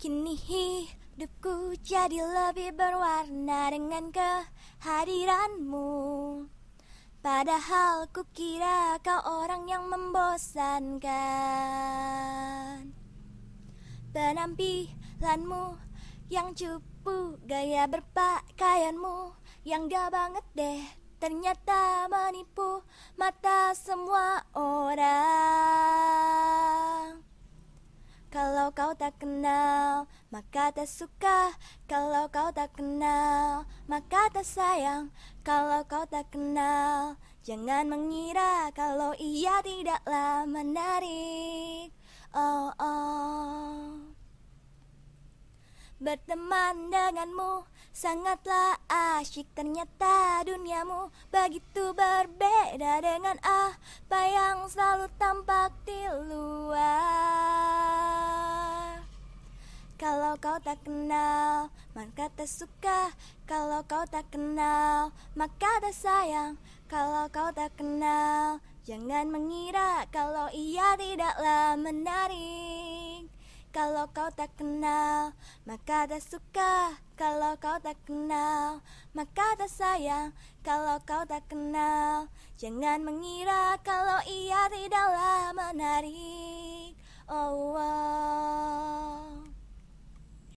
Kini hidupku jadi lebih berwarna dengan kehadiranmu Padahal kukira kau orang yang membosankan Penampilanmu yang cupu gaya berpakaianmu Yang gak banget deh ternyata menipu mata semua orang Kalau kau tak kenal, maka tak suka. Kalau kau tak kenal, maka tak sayang. Kalau kau tak kenal, jangan mengira kalau ia tidaklah menarik. Oh, oh. Berteman denganmu sangatlah asyik Ternyata duniamu begitu berbeda dengan apa yang selalu tampak di luar kau tak kenal, maka tak suka. Kalau kau tak kenal, maka tak sayang. Kalau kau tak kenal, jangan mengira kalau ia tidaklah menarik. Kalau kau tak kenal, maka tak suka. Kalau kau tak kenal, maka tak sayang. Kalau kau tak kenal, jangan mengira kalau ia tidaklah menarik. Oh.